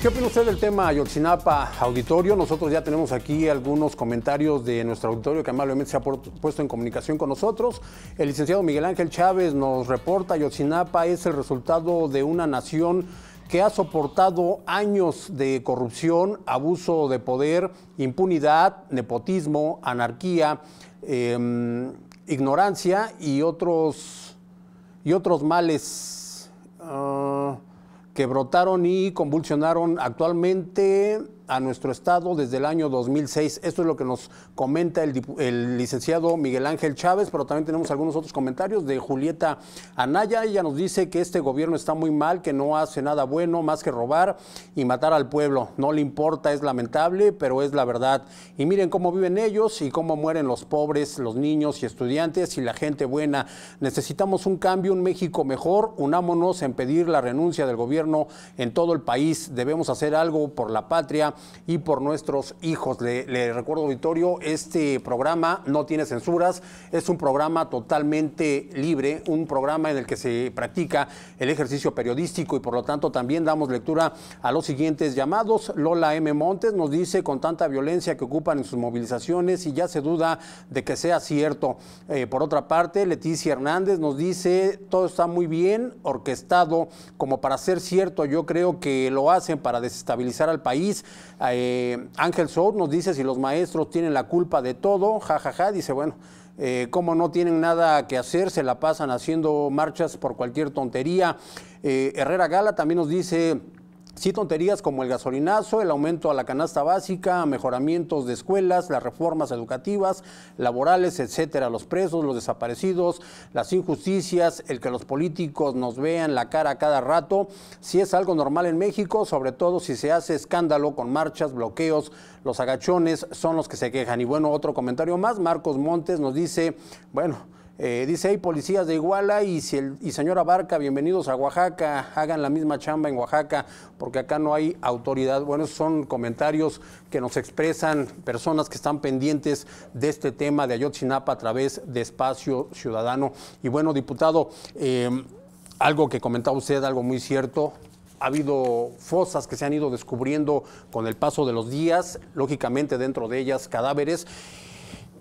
¿Qué opina usted del tema Ayotzinapa Auditorio? Nosotros ya tenemos aquí algunos comentarios de nuestro auditorio que amablemente se ha puesto en comunicación con nosotros. El licenciado Miguel Ángel Chávez nos reporta, Ayotzinapa es el resultado de una nación que ha soportado años de corrupción, abuso de poder, impunidad, nepotismo, anarquía, em, ignorancia y otros, y otros males. Ah, que brotaron y convulsionaron actualmente a nuestro estado desde el año 2006. Esto es lo que nos comenta el, el licenciado Miguel Ángel Chávez, pero también tenemos algunos otros comentarios de Julieta Anaya. Ella nos dice que este gobierno está muy mal, que no hace nada bueno más que robar y matar al pueblo. No le importa, es lamentable, pero es la verdad. Y miren cómo viven ellos y cómo mueren los pobres, los niños y estudiantes y la gente buena. Necesitamos un cambio, un México mejor. Unámonos en pedir la renuncia del gobierno en todo el país. Debemos hacer algo por la patria y por nuestros hijos. Le, recuerdo, auditorio, este programa no tiene censuras, es un programa totalmente libre, un programa en el que se practica el ejercicio periodístico y por lo tanto también damos lectura a los siguientes llamados. Lola M. Montes nos dice, con tanta violencia que ocupan en sus movilizaciones y ya se duda de que sea cierto. Eh, por otra parte, Leticia Hernández nos dice, todo está muy bien orquestado como para ser cierto, yo creo que lo hacen para desestabilizar al país eh, Ángel Sout nos dice si los maestros tienen la culpa de todo, jajaja, ja, ja, dice, bueno, eh, como no tienen nada que hacer, se la pasan haciendo marchas por cualquier tontería. Eh, Herrera Gala también nos dice... Sí, tonterías como el gasolinazo, el aumento a la canasta básica, mejoramientos de escuelas, las reformas educativas, laborales, etcétera, los presos, los desaparecidos, las injusticias, el que los políticos nos vean la cara cada rato, si es algo normal en México, sobre todo si se hace escándalo con marchas, bloqueos, los agachones son los que se quejan. Y bueno, otro comentario más, Marcos Montes nos dice, bueno, eh, dice, hay policías de Iguala y, si el, y señora Barca, bienvenidos a Oaxaca, hagan la misma chamba en Oaxaca, porque acá no hay autoridad. Bueno, son comentarios que nos expresan personas que están pendientes de este tema de Ayotzinapa a través de Espacio Ciudadano. Y bueno, diputado, em, algo que comentaba usted, algo muy cierto, ha habido fosas que se han ido descubriendo con el paso de los días, lógicamente dentro de ellas cadáveres.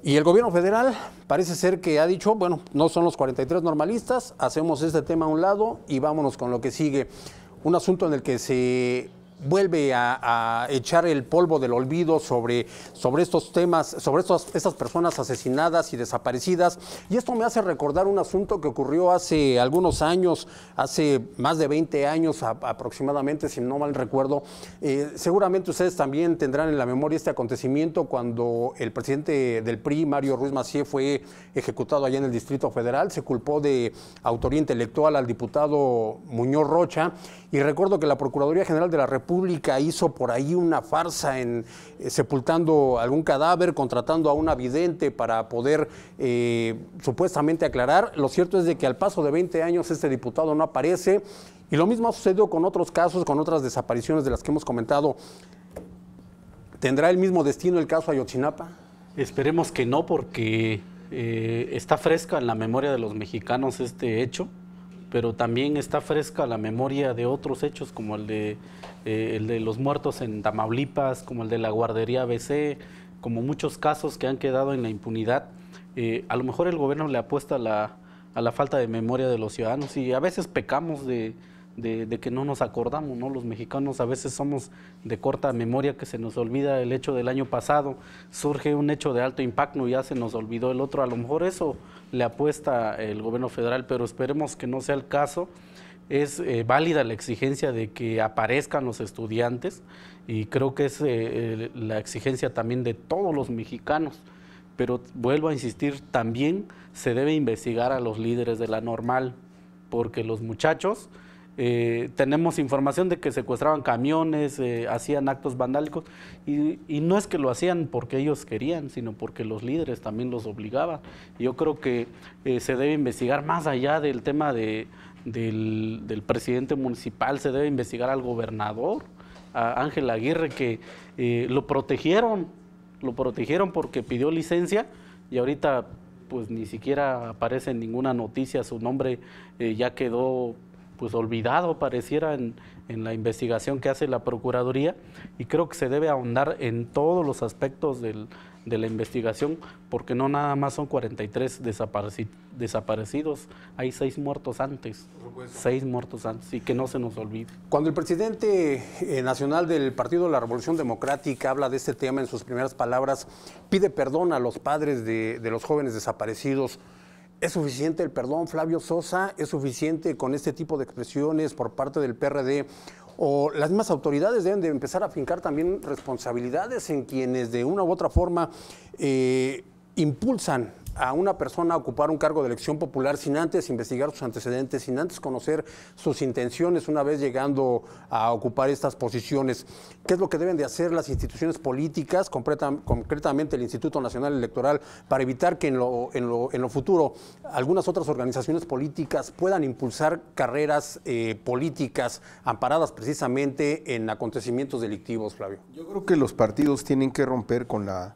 Y el gobierno federal parece ser que ha dicho, bueno, no son los 43 normalistas, hacemos este tema a un lado y vámonos con lo que sigue. Un asunto en el que se vuelve a, echar el polvo del olvido sobre, sobre estos temas, sobre estas personas asesinadas y desaparecidas. Y esto me hace recordar un asunto que ocurrió hace algunos años, hace más de 20 años aproximadamente, si no mal recuerdo. Eh, seguramente ustedes también tendrán en la memoria este acontecimiento cuando el presidente del PRI, Mario Ruiz Macié, fue ejecutado allá en el Distrito Federal. Se culpó de autoría intelectual al diputado Muñoz Rocha. Y recuerdo que la Procuraduría General de la República pública hizo por ahí una farsa en eh, sepultando algún cadáver, contratando a un vidente para poder eh, supuestamente aclarar. Lo cierto es de que al paso de 20 años este diputado no aparece y lo mismo ha sucedido con otros casos, con otras desapariciones de las que hemos comentado. ¿Tendrá el mismo destino el caso Ayotzinapa? Esperemos que no, porque eh, está fresca en la memoria de los mexicanos este hecho pero también está fresca la memoria de otros hechos como el de, eh, el de los muertos en Tamaulipas, como el de la guardería ABC, como muchos casos que han quedado en la impunidad. Eh, a lo mejor el gobierno le apuesta a la falta de memoria de los ciudadanos y a veces pecamos de, de, que no nos acordamos, ¿no? Los mexicanos a veces somos de corta memoria, que se nos olvida el hecho del año pasado, surge un hecho de alto impacto y ya se nos olvidó el otro. A lo mejor eso le apuesta el gobierno federal, pero esperemos que no sea el caso es eh, válida la exigencia de que aparezcan los estudiantes y creo que es eh, la exigencia también de todos los mexicanos. Pero vuelvo a insistir, también se debe investigar a los líderes de la normal, porque los muchachos eh, tenemos información de que secuestraban camiones, eh, hacían actos vandálicos, y, no es que lo hacían porque ellos querían, sino porque los líderes también los obligaban. Yo creo que eh, se debe investigar más allá del tema del, del, presidente municipal, se debe investigar al gobernador, a Ángel Aguirre, que lo protegieron, lo protegieron porque pidió licencia y ahorita pues ni siquiera aparece en ninguna noticia su nombre, ya quedó pues olvidado pareciera en, la investigación que hace la Procuraduría y creo que se debe ahondar en todos los aspectos de la investigación porque no nada más son 43 desaparecidos, hay seis muertos antes, seis muertos antes y que no se nos olvide. Cuando el presidente eh, nacional del Partido de la Revolución Democrática habla de este tema en sus primeras palabras, pide perdón a los padres de, de los jóvenes desaparecidos. ¿Es suficiente el perdón, Flavio Sosa? ¿Es suficiente con este tipo de expresiones por parte del PRD? ¿O las mismas autoridades deben de empezar a fincar también responsabilidades en quienes de una u otra forma eh, impulsan a una persona a ocupar un cargo de elección popular sin antes investigar sus antecedentes, sin antes conocer sus intenciones una vez llegando a ocupar estas posiciones. ¿Qué es lo que deben de hacer las instituciones políticas, concretamente el Instituto Nacional Electoral, para evitar que en lo, en lo, futuro algunas otras organizaciones políticas puedan impulsar carreras eh, políticas amparadas precisamente en acontecimientos delictivos, Flavio? Yo creo que los partidos tienen que romper con la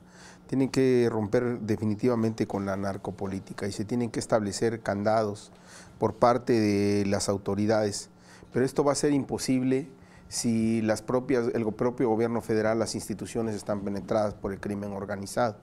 tienen que romper definitivamente con la narcopolítica y se tienen que establecer candados por parte de las autoridades. Pero esto va a ser imposible si las propias, el propio gobierno federal, las instituciones están penetradas por el crimen organizado.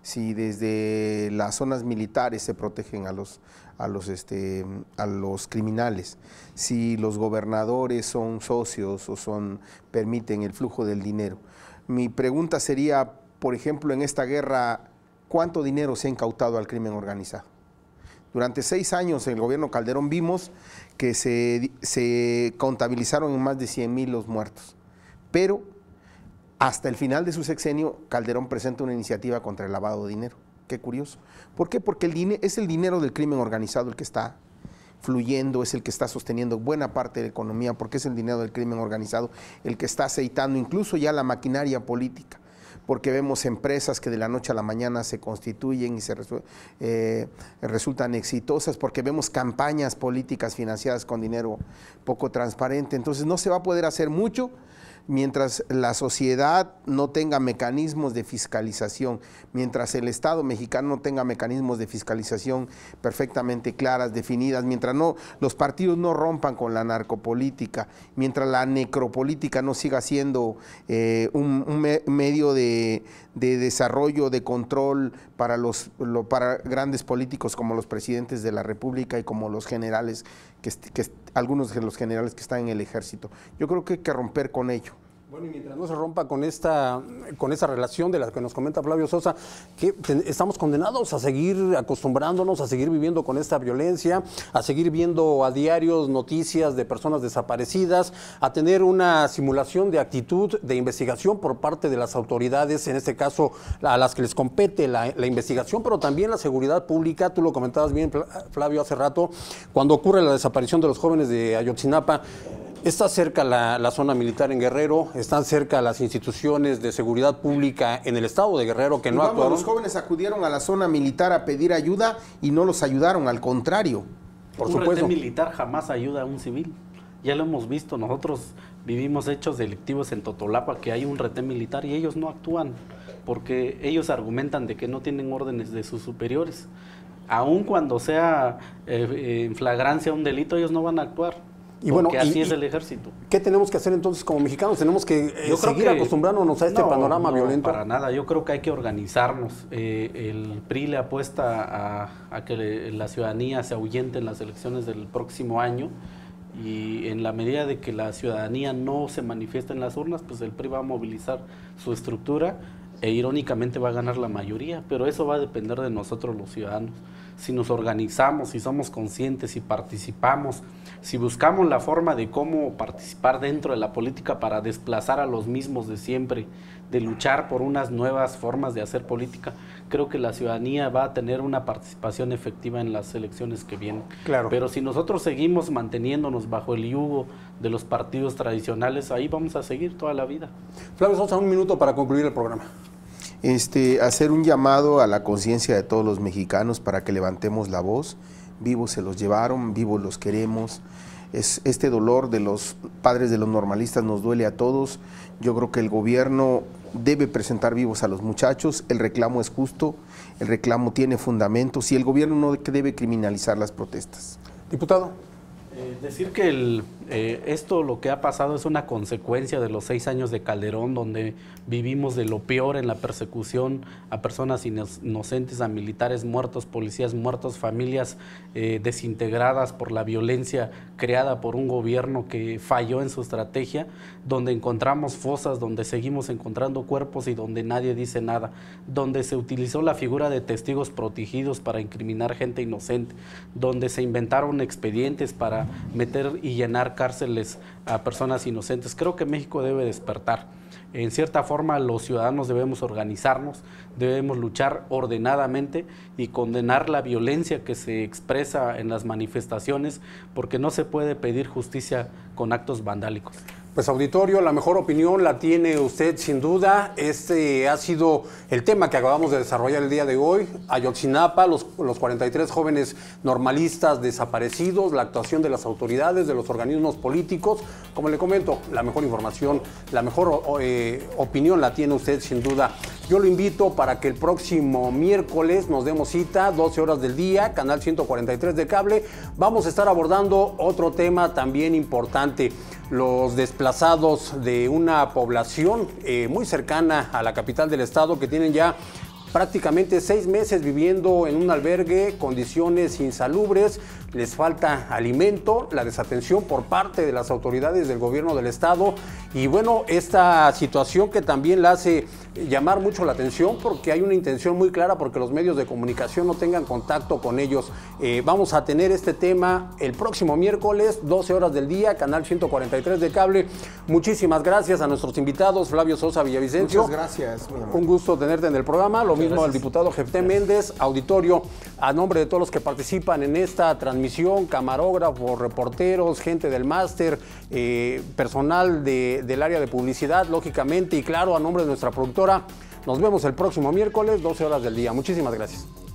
Si desde las zonas militares se protegen a los, a los, este, a los criminales, si los gobernadores son socios o son, permiten el flujo del dinero. Mi pregunta sería, por ejemplo, en esta guerra, cuánto dinero se ha incautado al crimen organizado. Durante seis años en el gobierno Calderón vimos que se, contabilizaron en más de 100 mil los muertos. Pero hasta el final de su sexenio, Calderón presenta una iniciativa contra el lavado de dinero. Qué curioso. ¿Por qué? Porque el es el dinero del crimen organizado el que está fluyendo, es el que está sosteniendo buena parte de la economía, porque es el dinero del crimen organizado el que está aceitando incluso ya la maquinaria política porque vemos empresas que de la noche a la mañana se constituyen y se eh, resultan exitosas, porque vemos campañas políticas financiadas con dinero poco transparente. Entonces no se va a poder hacer mucho, mientras la sociedad no tenga mecanismos de fiscalización, mientras el Estado mexicano no tenga mecanismos de fiscalización perfectamente claras, definidas, mientras no los partidos no rompan con la narcopolítica, mientras la necropolítica no siga siendo eh, un, medio de, desarrollo, de control para los para grandes políticos como los presidentes de la República y como los generales que, algunos de los generales que están en el ejército. Yo creo que hay que romper con ello. Bueno, y mientras no se rompa con esta con esa relación de la que nos comenta Flavio Sosa, que estamos condenados a seguir acostumbrándonos, a seguir viviendo con esta violencia, a seguir viendo a diarios noticias de personas desaparecidas, a tener una simulación de actitud de investigación por parte de las autoridades, en este caso a las que les compete la, la investigación, pero también la seguridad pública. Tú lo comentabas bien, Flavio, hace rato, cuando ocurre la desaparición de los jóvenes de Ayotzinapa. Está cerca la, zona militar en Guerrero, están cerca las instituciones de seguridad pública en el estado de Guerrero que no actúan? Los jóvenes acudieron a la zona militar a pedir ayuda y no los ayudaron, al contrario. Por un retén militar jamás ayuda a un civil. Ya lo hemos visto, nosotros vivimos hechos delictivos en Totolapa, que hay un retén militar y ellos no actúan, porque ellos argumentan de que no tienen órdenes de sus superiores. Aun cuando sea eh, eh, en flagrancia un delito, ellos no van a actuar y así es el ejército. ¿Qué tenemos que hacer entonces como mexicanos? Tenemos que eh, seguir acostumbrándonos a este panorama no, violento. Para nada, yo creo que hay que organizarnos. Eh, el PRI le apuesta a, que la ciudadanía se ahuyente en las elecciones del próximo año y en la medida de que la ciudadanía no se manifiesta en las urnas, pues el PRI va a movilizar su estructura e irónicamente va a ganar la mayoría, pero eso va a depender de nosotros los ciudadanos. Si nos organizamos, si somos conscientes, si participamos, si buscamos la forma de cómo participar dentro de la política para desplazar a los mismos de siempre, de luchar por unas nuevas formas de hacer política, creo que la ciudadanía va a tener una participación efectiva en las elecciones que vienen. Pero si nosotros seguimos manteniéndonos bajo el yugo de los partidos tradicionales, ahí vamos a seguir toda la vida. Flavio, vamos un minuto para concluir el programa este, hacer un llamado a la conciencia de todos los mexicanos para que levantemos la voz. Vivos se los llevaron, vivos los queremos. este dolor de los padres de los normalistas nos duele a todos. Yo creo que el gobierno debe presentar vivos a los muchachos. El reclamo es justo, el reclamo tiene fundamentos y el gobierno no debe criminalizar las protestas. Diputado. Eh, decir que eh, esto lo que ha pasado es una consecuencia de los seis años de Calderón, donde vivimos de lo peor en la persecución a personas inocentes, a militares muertos, policías muertos, familias eh, desintegradas por la violencia creada por un gobierno que falló en su estrategia, donde encontramos fosas, donde seguimos encontrando cuerpos y donde nadie dice nada, donde se utilizó la figura de testigos protegidos para incriminar gente inocente, donde se inventaron expedientes para meter y llenar cárceles a personas inocentes. Creo que México debe despertar. En cierta forma los ciudadanos debemos organizarnos, debemos luchar ordenadamente y condenar la violencia que se expresa en las manifestaciones porque no se puede pedir justicia con actos vandálicos. Pues auditorio, la mejor opinión la tiene usted sin duda. Este ha sido el tema que acabamos de desarrollar el día de hoy. Ayotzinapa, los, 43 jóvenes normalistas desaparecidos, la actuación de las autoridades, de los organismos políticos. Como le comento, la mejor información, la mejor eh, opinión la tiene usted sin duda. Yo lo invito para que el próximo miércoles nos demos cita, 12 horas del día, canal 143 de cable. Vamos a estar abordando otro tema también importante los desplazados de una población eh, muy cercana a la capital del estado que tienen ya prácticamente seis meses viviendo en un albergue, condiciones insalubres, les falta alimento, la desatención por parte de las autoridades del gobierno del estado y bueno, esta situación que también la hace llamar mucho la atención porque hay una intención muy clara porque los medios de comunicación no tengan contacto con ellos. Eh, vamos a tener este tema el próximo miércoles, 12 horas del día, canal 143 de cable. Muchísimas gracias a nuestros invitados, Flavio Sosa Villavicencio. Muchas gracias. Un gusto tenerte en el programa. Lo mismo al diputado Jefté Méndez, auditorio, a nombre de todos los que participan en esta transmisión, camarógrafos, reporteros, gente del máster, eh, personal del área de publicidad, lógicamente, y claro, a nombre de nuestra productora nos vemos el próximo miércoles, 12 horas del día. Muchísimas gracias.